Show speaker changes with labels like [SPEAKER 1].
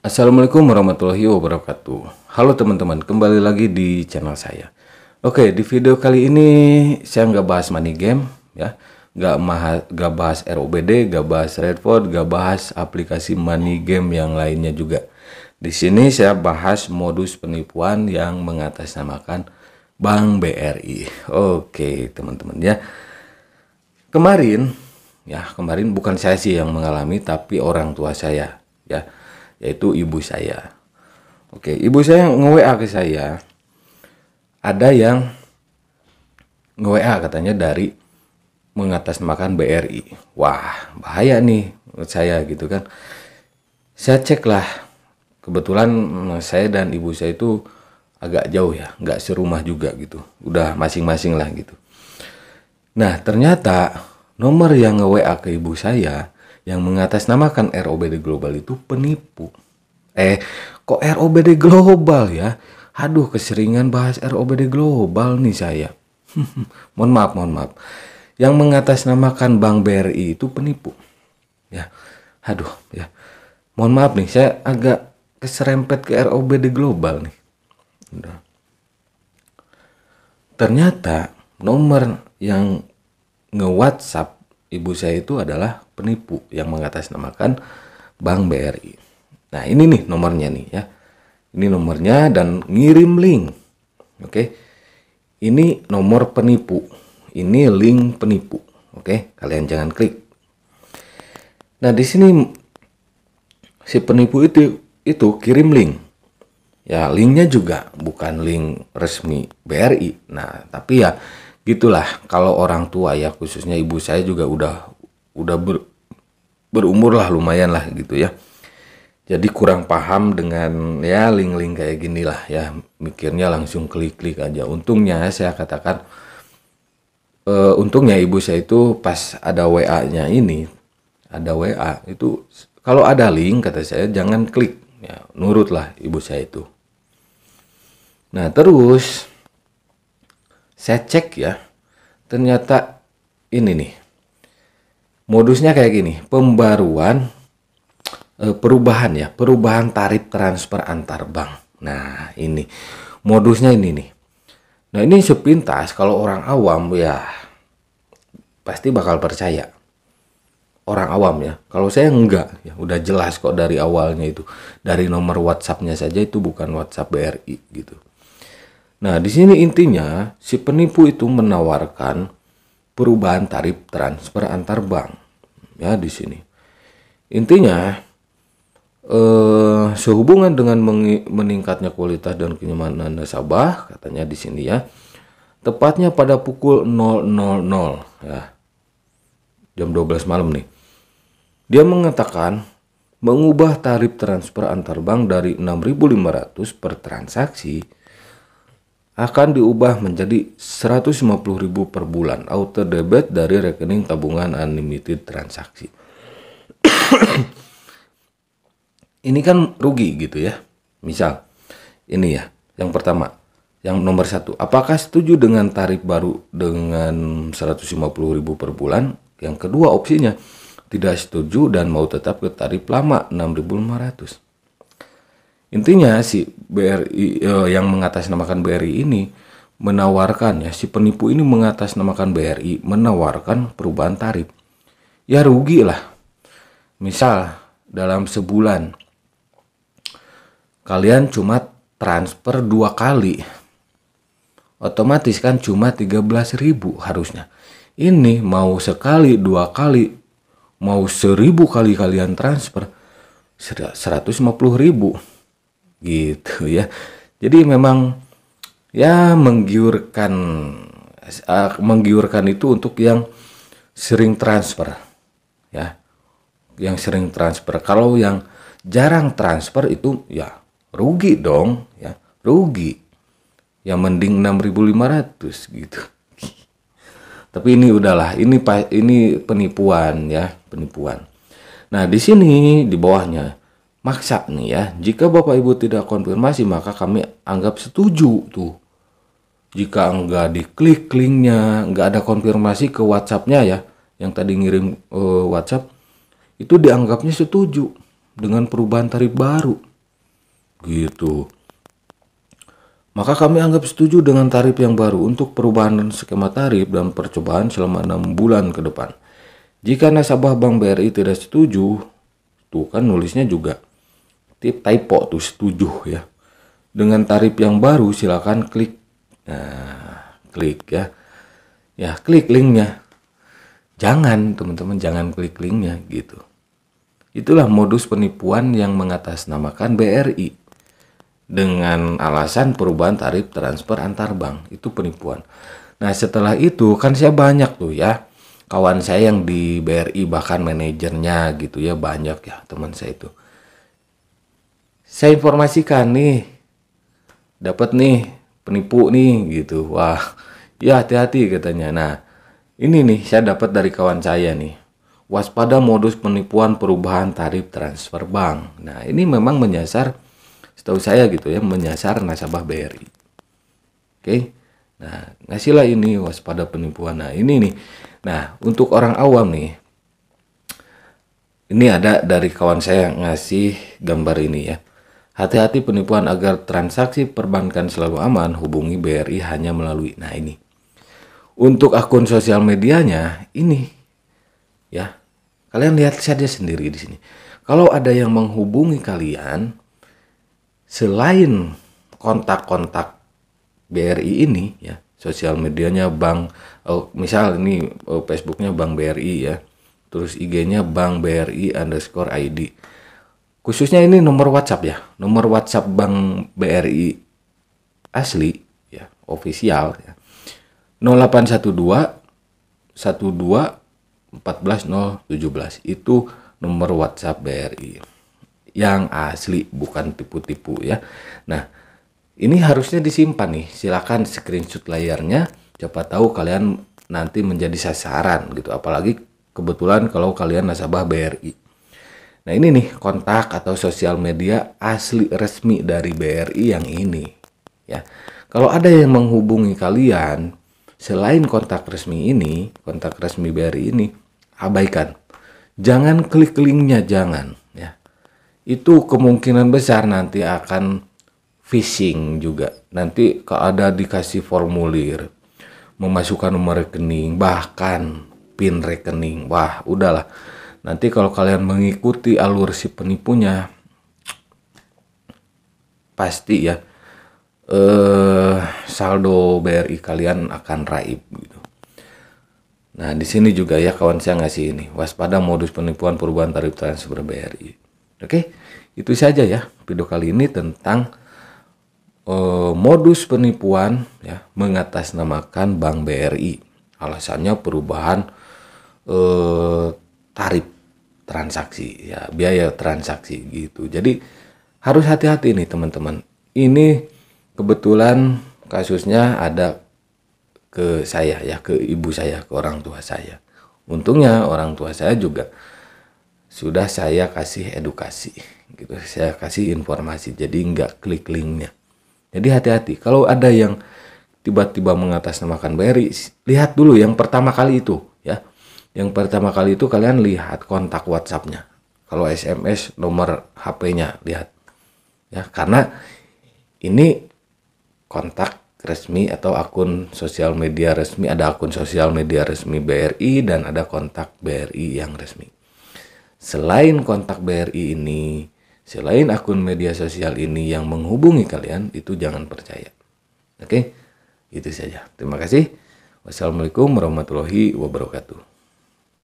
[SPEAKER 1] Assalamualaikum warahmatullahi wabarakatuh Halo teman-teman kembali lagi di channel saya Oke di video kali ini saya nggak bahas money game ya nggak nggak bahas ROBD nggak bahas Redford nggak bahas aplikasi money game yang lainnya juga di sini saya bahas modus penipuan yang mengatasnamakan Bank BRI Oke teman-teman ya kemarin ya kemarin bukan saya sih yang mengalami tapi orang tua saya ya yaitu ibu saya. Oke, ibu saya nge-WA ke saya. Ada yang nge-WA katanya dari mengatasnamakan BRI. Wah, bahaya nih menurut saya gitu kan. Saya cek lah. Kebetulan mm, saya dan ibu saya itu agak jauh ya, nggak serumah juga gitu. Udah masing-masing lah gitu. Nah ternyata nomor yang nge-WA ke ibu saya yang mengatasnamakan ROBD Global itu penipu. Eh, kok ROBD Global ya? Aduh, keseringan bahas ROBD Global nih saya. mohon maaf, mohon maaf. Yang mengatasnamakan Bank BRI itu penipu. Ya, aduh, ya. Mohon maaf nih, saya agak keserempet ke ROBD Global nih. Udah. Ternyata nomor yang nge-WhatsApp ibu saya itu adalah penipu yang mengatasnamakan Bank BRI. Nah ini nih nomornya nih ya. Ini nomornya dan ngirim link. Oke. Ini nomor penipu. Ini link penipu. Oke, kalian jangan klik. Nah, di sini si penipu itu itu kirim link. Ya, linknya juga bukan link resmi BRI. Nah, tapi ya gitulah kalau orang tua ya khususnya ibu saya juga udah udah ber, berumur lah lumayan lah gitu ya jadi kurang paham dengan ya link-link kayak gini lah ya mikirnya langsung klik-klik aja untungnya saya katakan uh, untungnya ibu saya itu pas ada WA-nya ini ada WA itu kalau ada link kata saya jangan klik ya nurutlah ibu saya itu nah terus saya cek ya ternyata ini nih modusnya kayak gini pembaruan eh, perubahan ya perubahan tarif transfer antar bank nah ini modusnya ini nih nah ini sepintas kalau orang awam ya pasti bakal percaya orang awam ya. Kalau saya enggak, ya udah jelas kok dari awalnya itu. Dari nomor WhatsApp-nya saja itu bukan WhatsApp BRI gitu. Nah, di sini intinya si penipu itu menawarkan perubahan tarif transfer antar bank. Ya, di sini. Intinya eh sehubungan dengan meningkatnya kualitas dan kenyamanan nasabah, katanya di sini ya. Tepatnya pada pukul 000 ya. Jam 12 malam nih. Dia mengatakan mengubah tarif transfer antar bank dari 6.500 per transaksi akan diubah menjadi 150.000 per bulan auto debit dari rekening tabungan unlimited transaksi. ini kan rugi gitu ya. Misal ini ya, yang pertama. Yang nomor satu, apakah setuju dengan tarif baru dengan 150.000 per bulan? Yang kedua opsinya, tidak setuju dan mau tetap ke tarif lama 6.500. Intinya si BRI eh, yang mengatasnamakan BRI ini menawarkan ya si penipu ini mengatasnamakan BRI menawarkan perubahan tarif. Ya rugi lah. Misal dalam sebulan kalian cuma transfer dua kali otomatis kan cuma 13.000 harusnya. Ini mau sekali, dua kali, mau seribu kali kalian transfer ribu gitu ya. Jadi memang ya menggiurkan eh, menggiurkan itu untuk yang sering transfer ya. Yang sering transfer. Kalau yang jarang transfer itu ya rugi dong ya, rugi. yang mending 6.500 gitu tapi ini udahlah ini ini penipuan ya penipuan nah di sini di bawahnya maksa nih ya. Jika Bapak Ibu tidak konfirmasi maka kami anggap setuju tuh. Jika enggak diklik linknya, enggak ada konfirmasi ke WhatsAppnya ya, yang tadi ngirim uh, WhatsApp, itu dianggapnya setuju dengan perubahan tarif baru. Gitu. Maka kami anggap setuju dengan tarif yang baru untuk perubahan skema tarif dan percobaan selama enam bulan ke depan. Jika nasabah Bank BRI tidak setuju, tuh kan nulisnya juga tip typo tuh setuju ya. Dengan tarif yang baru silakan klik nah, klik ya. Ya, klik linknya. Jangan teman-teman jangan klik linknya gitu. Itulah modus penipuan yang mengatasnamakan BRI dengan alasan perubahan tarif transfer antar bank itu penipuan. Nah setelah itu kan saya banyak tuh ya kawan saya yang di BRI bahkan manajernya gitu ya banyak ya teman saya itu saya informasikan nih dapat nih penipu nih gitu wah ya hati-hati katanya nah ini nih saya dapat dari kawan saya nih waspada modus penipuan perubahan tarif transfer bank nah ini memang menyasar setahu saya gitu ya menyasar nasabah BRI oke nah ngasihlah ini waspada penipuan nah ini nih nah untuk orang awam nih ini ada dari kawan saya yang ngasih gambar ini ya Hati-hati penipuan agar transaksi perbankan selalu aman, hubungi BRI hanya melalui. Nah ini. Untuk akun sosial medianya ini ya. Kalian lihat saja sendiri di sini. Kalau ada yang menghubungi kalian selain kontak-kontak BRI ini ya, sosial medianya Bank oh, misal ini oh, Facebooknya Bank BRI ya. Terus IG-nya Bank BRI underscore ID Khususnya ini nomor WhatsApp ya, nomor WhatsApp Bank BRI asli ya, official ya. 0812 12 14017 itu nomor WhatsApp BRI yang asli bukan tipu-tipu ya. Nah, ini harusnya disimpan nih. Silakan screenshot layarnya. Siapa tahu kalian nanti menjadi sasaran gitu. Apalagi kebetulan kalau kalian nasabah BRI. Nah ini nih kontak atau sosial media asli resmi dari BRI yang ini. Ya, kalau ada yang menghubungi kalian selain kontak resmi ini, kontak resmi BRI ini, abaikan. Jangan klik linknya, jangan. Ya, itu kemungkinan besar nanti akan phishing juga. Nanti kalau ada dikasih formulir, memasukkan nomor rekening, bahkan pin rekening, wah udahlah Nanti kalau kalian mengikuti alur si penipunya pasti ya eh saldo BRI kalian akan raib gitu. Nah, di sini juga ya kawan saya ngasih ini, waspada modus penipuan perubahan tarif transfer BRI. Oke, itu saja ya video kali ini tentang eh, modus penipuan ya mengatasnamakan Bank BRI. Alasannya perubahan eh, tarif transaksi ya biaya transaksi gitu jadi harus hati-hati nih teman-teman ini kebetulan kasusnya ada ke saya ya ke ibu saya ke orang tua saya untungnya orang tua saya juga sudah saya kasih edukasi gitu saya kasih informasi jadi nggak klik linknya jadi hati-hati kalau ada yang tiba-tiba mengatasnamakan BRI lihat dulu yang pertama kali itu ya yang pertama kali itu kalian lihat kontak WhatsApp-nya. Kalau SMS nomor HP-nya lihat. Ya, karena ini kontak resmi atau akun sosial media resmi, ada akun sosial media resmi BRI dan ada kontak BRI yang resmi. Selain kontak BRI ini, selain akun media sosial ini yang menghubungi kalian, itu jangan percaya. Oke, itu saja. Terima kasih. Wassalamualaikum warahmatullahi wabarakatuh.